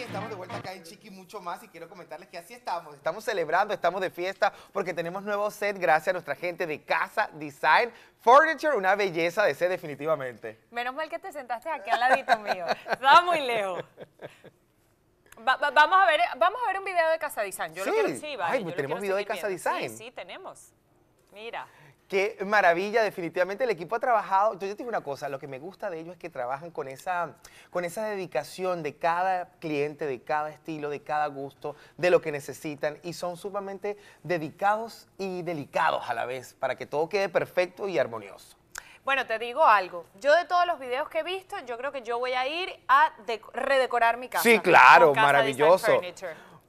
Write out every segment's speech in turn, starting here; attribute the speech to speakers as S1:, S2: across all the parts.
S1: estamos de vuelta acá en Chiqui mucho más y quiero comentarles que así estamos. Estamos celebrando, estamos de fiesta porque tenemos nuevo set gracias a nuestra gente de Casa Design Furniture, una belleza de set definitivamente.
S2: Menos mal que te sentaste aquí al ladito mío, estaba muy lejos. vamos, a ver, vamos a ver un video de Casa Design. Yo lo quiero, tenemos video de Casa Design. Sí, sí, tenemos. Mira.
S1: Qué maravilla, definitivamente el equipo ha trabajado. Yo te digo una cosa, lo que me gusta de ellos es que trabajan con esa, con esa dedicación de cada cliente, de cada estilo, de cada gusto, de lo que necesitan y son sumamente dedicados y delicados a la vez para que todo quede perfecto y armonioso.
S2: Bueno, te digo algo. Yo de todos los videos que he visto, yo creo que yo voy a ir a redecorar mi casa. Sí, claro, maravilloso.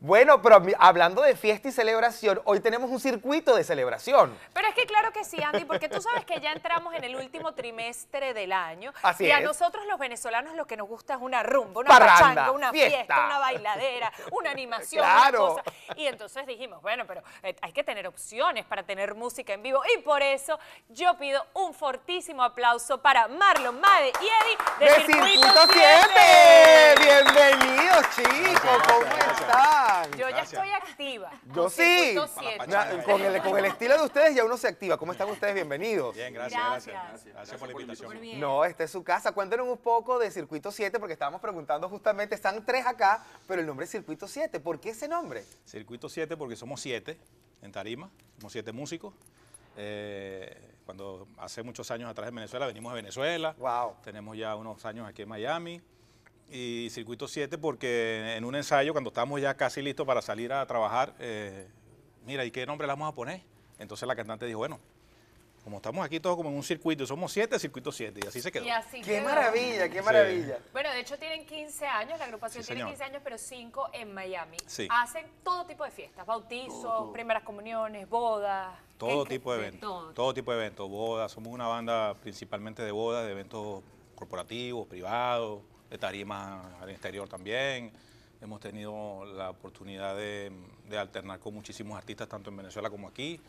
S1: Bueno, pero hablando de fiesta y celebración, hoy tenemos un circuito de celebración.
S2: Pero es que claro que sí, Andy, porque tú sabes que ya entramos en el último trimestre del año. y a nosotros los venezolanos lo que nos gusta es una rumba, una Parranda, una fiesta. una bailadera, una animación, una cosa. Y entonces dijimos, bueno, pero eh, hay que tener opciones para tener música en vivo. Y por eso yo pido un fortísimo aplauso para Marlon, Made y Eddie de, Circuito,
S1: Bienvenidos, chicos, ¿cómo están? Yo ya
S2: estoy activa. Yo sí. Con el, con el
S1: estilo de ustedes ya uno se activa. ¿Cómo están ustedes? Bienvenidos. Bien, gracias, gracias. Gracias, por la invitación. No, esta es su casa. Cuéntenos un poco de Circuito 7, porque estábamos preguntando justamente, están tres acá, pero el nombre es Circuito 7. ¿Por qué ese nombre?
S3: Circuito 7 porque somos siete en tarima, somos siete músicos. Eh, cuando hace muchos años atrás en Venezuela, venimos de Venezuela. Wow. Tenemos ya unos años aquí en Miami y circuito 7 porque en un ensayo, cuando estábamos ya casi listos para salir a trabajar, eh, mira, ¿y qué nombre le vamos a poner? Entonces la cantante dijo, bueno, como estamos aquí todos como en un circuito, somos siete, circuito 7, y así se quedó.
S2: qué maravilla, qué maravilla. Bueno, de hecho tienen 15 años, la agrupación tiene 15 años, pero 5 en Miami. Hacen todo tipo de fiestas, bautizos, primeras comuniones, bodas. Todo
S3: tipo de eventos. todo. tipo de eventos, bodas. Somos una banda principalmente de bodas, de eventos corporativos, privados, de tarima al exterior también. Hemos tenido la oportunidad de, alternar con muchísimos artistas, tanto en Venezuela como aquí.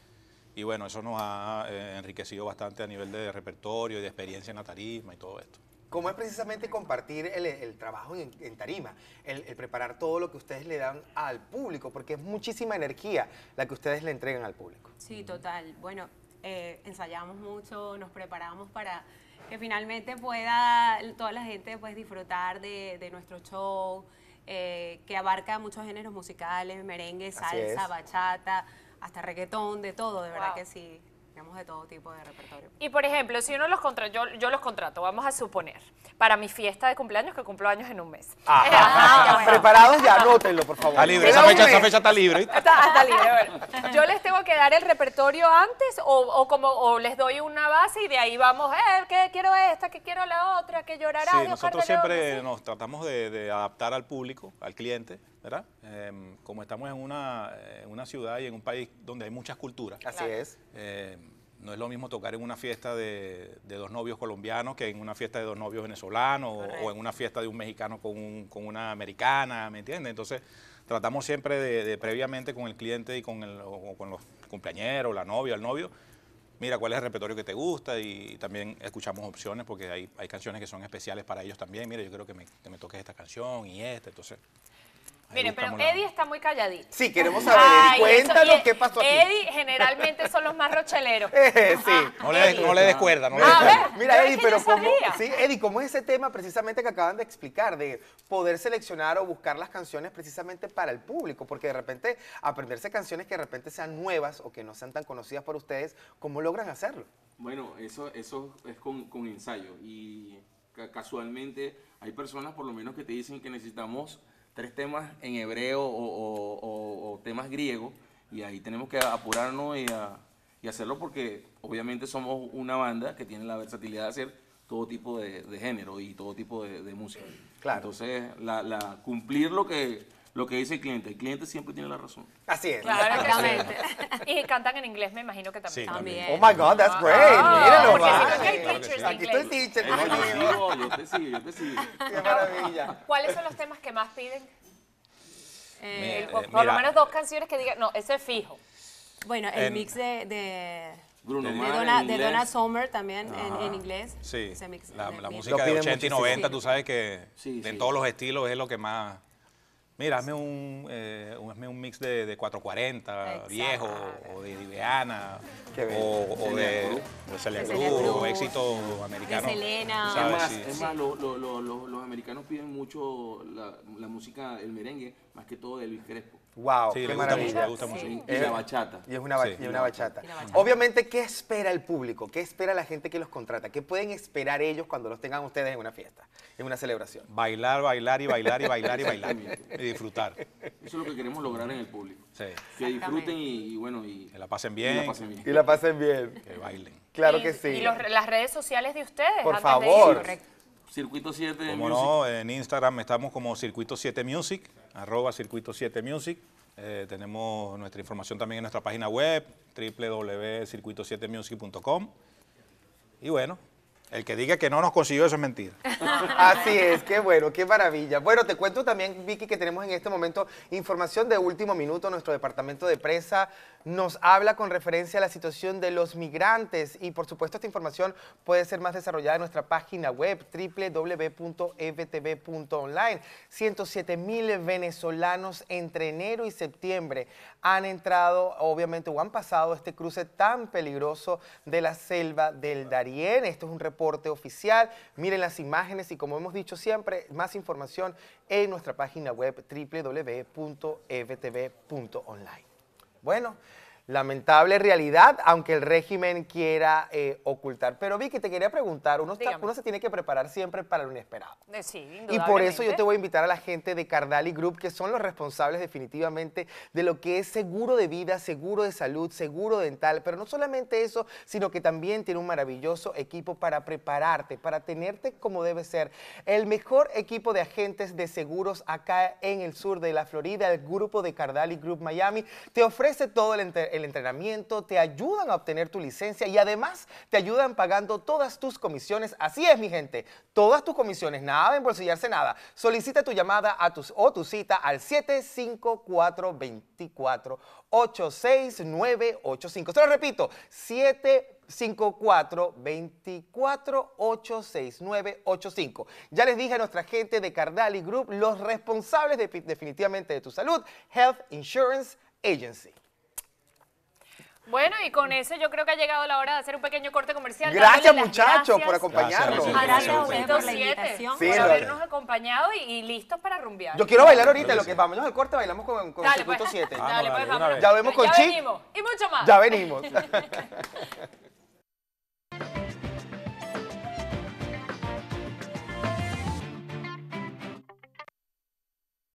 S3: Y bueno, eso nos ha eh, enriquecido bastante a nivel de repertorio y de experiencia en la tarima y todo esto.
S1: ¿Cómo es precisamente compartir el, trabajo en, tarima? El, el, preparar todo lo que ustedes le dan al público, porque es muchísima energía la que ustedes le entregan al público.
S2: Sí, total. Bueno, eh, ensayamos mucho, nos preparamos para que finalmente pueda toda la gente pues, disfrutar de, nuestro show, eh, que abarca muchos géneros musicales, merengue, salsa, bachata, hasta reggaetón, de todo, de verdad que sí. Tenemos de todo tipo de repertorio. Y por ejemplo, si uno los contrata, yo, los contrato, vamos a suponer, para mi fiesta de cumpleaños, que cumplo años en un
S1: mes. Ah, ah, ah, ah Preparados ya, anótenlo, por favor. Está libre, esa fecha, está libre.
S2: Está, libre, Yo les tengo que dar el repertorio antes o, o como o les doy una base y de ahí vamos, eh, que quiero esta, ¿qué quiero la otra, que llorará. nosotros siempre
S3: nos tratamos de adaptar al público, al cliente. ¿verdad? Em, como estamos en una, ciudad y en un país donde hay muchas culturas. Así es. Em, no es lo mismo tocar en una fiesta de, dos novios colombianos que en una fiesta de dos novios venezolanos o, en una fiesta de un mexicano con, una americana, ¿me entiendes? Entonces, tratamos siempre de, previamente con el cliente y con, o con los cumpleañeros, la novia, el novio, mira cuál es el repertorio que te gusta y también escuchamos opciones porque hay, canciones que son especiales para ellos también. Mira, yo creo que me, que me toques esta canción y esta, entonces...
S2: Miren, pero Eddie está muy calladito. Sí, queremos saber, Eddie, cuéntanos qué pasó aquí. Eddie generalmente son los más rocheleros. Eh, sí. Ah,
S3: ah. no, le, descuerda, Mira,
S1: Eddie, pero cómo, sí, Eddie, ¿cómo es ese tema precisamente que acaban de explicar, de poder seleccionar o buscar las canciones precisamente para el público? Porque de repente aprenderse canciones que de repente sean nuevas o que no sean tan conocidas por ustedes, ¿cómo logran hacerlo?
S3: Bueno, eso, eso es con, con ensayo y casualmente hay personas por lo menos que te dicen que necesitamos tres temas en hebreo o, temas griegos y ahí tenemos que apurarnos y, hacerlo porque obviamente somos una banda que tiene la versatilidad de hacer todo tipo de, género y todo tipo de, música. Entonces, cumplir lo que lo que dice el cliente. El cliente siempre tiene la razón. Así es.
S2: Claro, y cantan en inglés, me imagino que también. Oh my God, that's ah, great. Oh, ah, Mírenlo, porque Aquí Sí, hay teacher.
S1: yo, te sigo, yo te sigo. Qué maravilla.
S2: ¿Cuáles son los temas que más piden? Eh, eh, eh, por lo menos dos canciones que digan, no, ese es fijo. Bueno, el mix de, de Bruno de, Donna, de Donna Summer también en, inglés. Sí, la, música de 80 y 90, tú sabes que sí, de todos los
S3: estilos es lo que más... Mira, hazme un, eh, un, mix de, de 440, viejo, o de Ibeana, o, de, Celia Cruz, o éxito americano. De Selena. Es más, es más los americanos piden mucho la, la, música, el merengue, más que todo de Luis Crespo. Wow, qué gusta Mucho, gusta
S1: mucho. Y bachata. Y es una, bachata. Obviamente, ¿qué espera el público? ¿Qué espera la gente que los contrata? ¿Qué pueden esperar ellos cuando los tengan ustedes en una fiesta,
S3: en una celebración? Bailar, bailar y bailar y bailar y bailar. y disfrutar. Eso es lo que queremos lograr en el público. Que disfruten y, bueno, y que la pasen bien. Y la pasen bien. Que bailen. Claro que sí. Y
S2: las redes sociales de ustedes. Por favor.
S3: Circuito 7 Music. no, en Instagram estamos como Circuito 7 Music arroba circuito 7 music. Eh, tenemos nuestra información también en nuestra página web, www.circuito7music.com. Y bueno, el que diga que no nos consiguió eso es mentira.
S1: Así es, qué bueno, qué maravilla. Bueno, te cuento también, Vicky, que tenemos en este momento información de último minuto. Nuestro departamento de prensa nos habla con referencia a la situación de los migrantes y, por supuesto, esta información puede ser más desarrollada en nuestra página web www.evtv.online. 107 mil venezolanos entre enero y septiembre han entrado, obviamente, o han pasado este cruce tan peligroso de la selva del Darien, Esto es un oficial. Miren las imágenes y como hemos dicho siempre, más información en nuestra página web www.evtv.online. Bueno lamentable realidad, aunque el régimen quiera eh, ocultar. Pero Vicky, te quería preguntar, uno, uno, se tiene que preparar siempre para lo inesperado.
S2: Eh, y por eso yo te
S1: voy a invitar a la gente de Cardali Group, que son los responsables definitivamente de lo que es seguro de vida, seguro de salud, seguro dental, pero no solamente eso, sino que también tiene un maravilloso equipo para prepararte, para tenerte como debe ser. El mejor equipo de agentes de seguros acá en el sur de la Florida, el grupo de Cardali Group Miami, te ofrece todo el el entrenamiento, te ayudan a obtener tu licencia y además te ayudan pagando todas tus comisiones. Así es, mi gente, todas tus comisiones, nada de embolsillarse nada. Solicita tu llamada a tus, o tu cita al 754 24 86985. Se lo repito, 754-2486985. Ya les dije a nuestra gente de Cardali Group, los responsables definitivamente de tu salud, Health Insurance Agency.
S2: Bueno, y con eso yo creo que ha llegado la hora de hacer un pequeño corte comercial. Gracias muchachos por acompañarnos. Gracias, por habernos acompañado y, listos para rumbear. Yo quiero bailar ahorita, lo que
S1: vamos al corte bailamos con, con Dale, Circuito 7. Pues, dale, pues, ya vemos con ya Venimos.
S2: Y mucho más. Ya venimos.